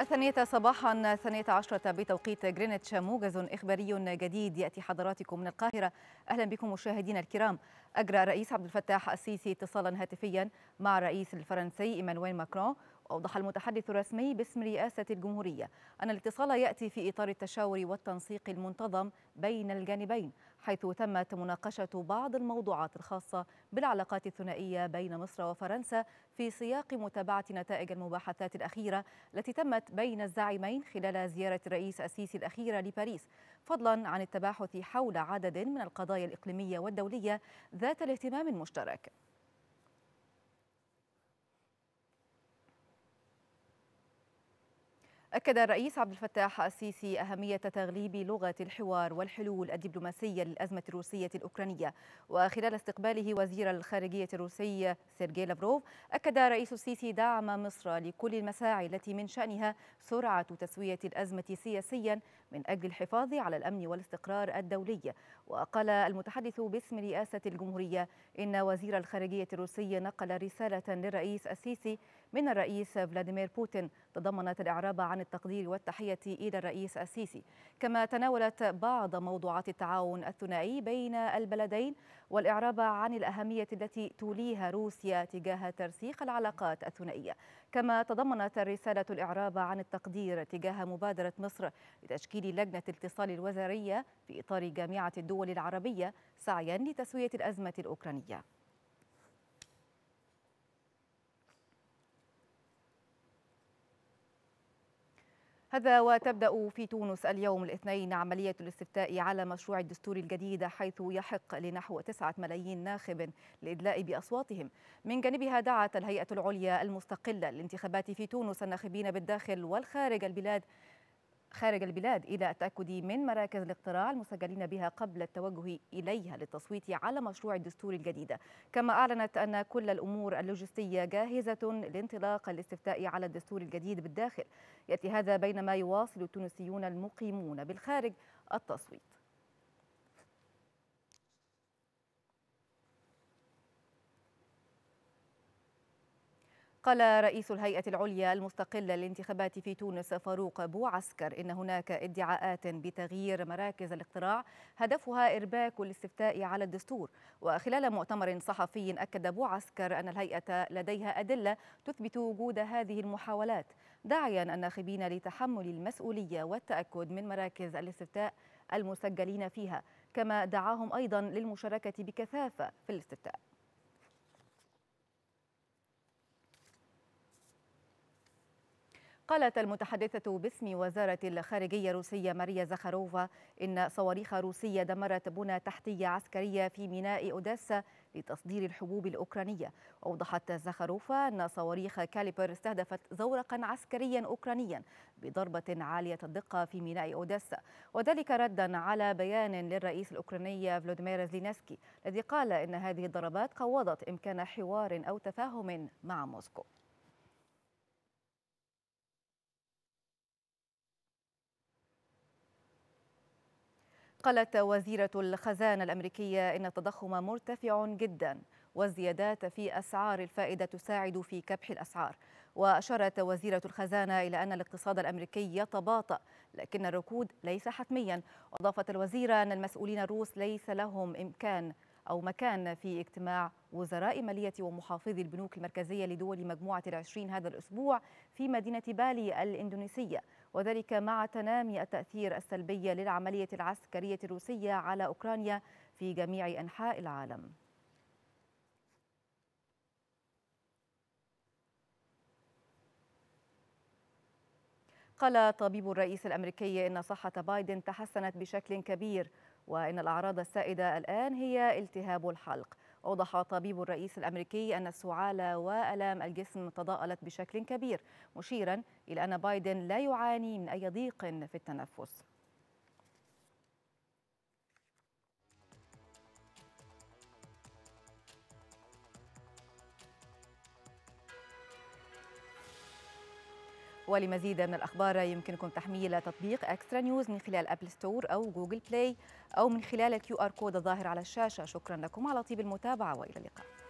الثانية صباحا الثانية عشرة بتوقيت جرينتش موجز إخباري جديد يأتي حضراتكم من القاهرة أهلا بكم مشاهدينا الكرام أجرى الرئيس عبد الفتاح السيسي اتصالا هاتفيا مع الرئيس الفرنسي إيمانويل ماكرون وأوضح المتحدث الرسمي باسم رئاسة الجمهورية أن الاتصال يأتي في إطار التشاور والتنسيق المنتظم بين الجانبين حيث تمت مناقشة بعض الموضوعات الخاصة بالعلاقات الثنائية بين مصر وفرنسا في سياق متابعة نتائج المباحثات الأخيرة التي تمت بين الزعيمين خلال زيارة الرئيس السيسي الأخيرة لباريس فضلا عن التباحث حول عدد من القضايا الإقليمية والدولية ذات الاهتمام المشترك أكد الرئيس عبد الفتاح السيسي أهمية تغليب لغة الحوار والحلول الدبلوماسية للأزمة الروسية الأوكرانية وخلال استقباله وزير الخارجية الروسي سيرجي لافروف أكد الرئيس السيسي دعم مصر لكل المساعي التي من شأنها سرعة تسوية الأزمة سياسيا من أجل الحفاظ على الأمن والاستقرار الدولي وقال المتحدث باسم رئاسة الجمهورية إن وزير الخارجية الروسي نقل رسالة للرئيس السيسي من الرئيس فلاديمير بوتين تضمنت الإعراب عن التقدير والتحية إلى الرئيس السيسي كما تناولت بعض موضوعات التعاون الثنائي بين البلدين والإعراب عن الأهمية التي توليها روسيا تجاه ترسيخ العلاقات الثنائية كما تضمنت الرسالة الإعراب عن التقدير تجاه مبادرة مصر لتشكيل لجنة اتصال الوزارية في إطار جامعة الدول العربية سعيا لتسوية الأزمة الأوكرانية هذا وتبدأ في تونس اليوم الاثنين عملية الاستفتاء على مشروع الدستور الجديد حيث يحق لنحو 9 ملايين ناخب الإدلاء بأصواتهم من جانبها دعت الهيئة العليا المستقلة للانتخابات في تونس الناخبين بالداخل والخارج البلاد خارج البلاد إلى التأكد من مراكز الاقتراع المسجلين بها قبل التوجه إليها للتصويت على مشروع الدستور الجديد كما أعلنت أن كل الأمور اللوجستية جاهزة لانطلاق الاستفتاء على الدستور الجديد بالداخل يأتي هذا بينما يواصل التونسيون المقيمون بالخارج التصويت قال رئيس الهيئة العليا المستقلة للانتخابات في تونس فاروق بوعسكر إن هناك ادعاءات بتغيير مراكز الاقتراع هدفها إرباك الاستفتاء على الدستور وخلال مؤتمر صحفي أكد بوعسكر أن الهيئة لديها أدلة تثبت وجود هذه المحاولات داعيا الناخبين لتحمل المسؤولية والتأكد من مراكز الاستفتاء المسجلين فيها كما دعاهم أيضا للمشاركة بكثافة في الاستفتاء قالت المتحدثة باسم وزارة الخارجية الروسية ماريا زخاروفا إن صواريخ روسية دمرت بنى تحتية عسكرية في ميناء أوداسا لتصدير الحبوب الأوكرانية أوضحت زخاروفا أن صواريخ كاليبر استهدفت زورقا عسكريا أوكرانيا بضربة عالية الدقة في ميناء أوداسا وذلك ردا على بيان للرئيس الأوكراني فلوديمير زيلينسكي الذي قال إن هذه الضربات قوضت إمكان حوار أو تفاهم مع موسكو قالت وزيرة الخزانة الأمريكية إن التضخم مرتفع جدا والزيادات في أسعار الفائدة تساعد في كبح الأسعار وأشارت وزيرة الخزانة إلى أن الاقتصاد الأمريكي يتباطأ لكن الركود ليس حتميا وأضافت الوزيرة أن المسؤولين الروس ليس لهم إمكان أو مكان في اجتماع وزراء مالية ومحافظي البنوك المركزية لدول مجموعة العشرين هذا الأسبوع في مدينة بالي الإندونيسية وذلك مع تنامي التأثير السلبي للعملية العسكرية الروسية على أوكرانيا في جميع أنحاء العالم قال طبيب الرئيس الأمريكي إن صحة بايدن تحسنت بشكل كبير وإن الأعراض السائدة الآن هي التهاب الحلق أوضح طبيب الرئيس الأمريكي أن السعالة وألام الجسم تضاءلت بشكل كبير مشيرا إلى أن بايدن لا يعاني من أي ضيق في التنفس ولمزيد من الأخبار يمكنكم تحميل تطبيق أكسترا نيوز من خلال أبل ستور أو جوجل بلاي أو من خلال الكيو آر كود الظاهر على الشاشة شكرا لكم على طيب المتابعة وإلى اللقاء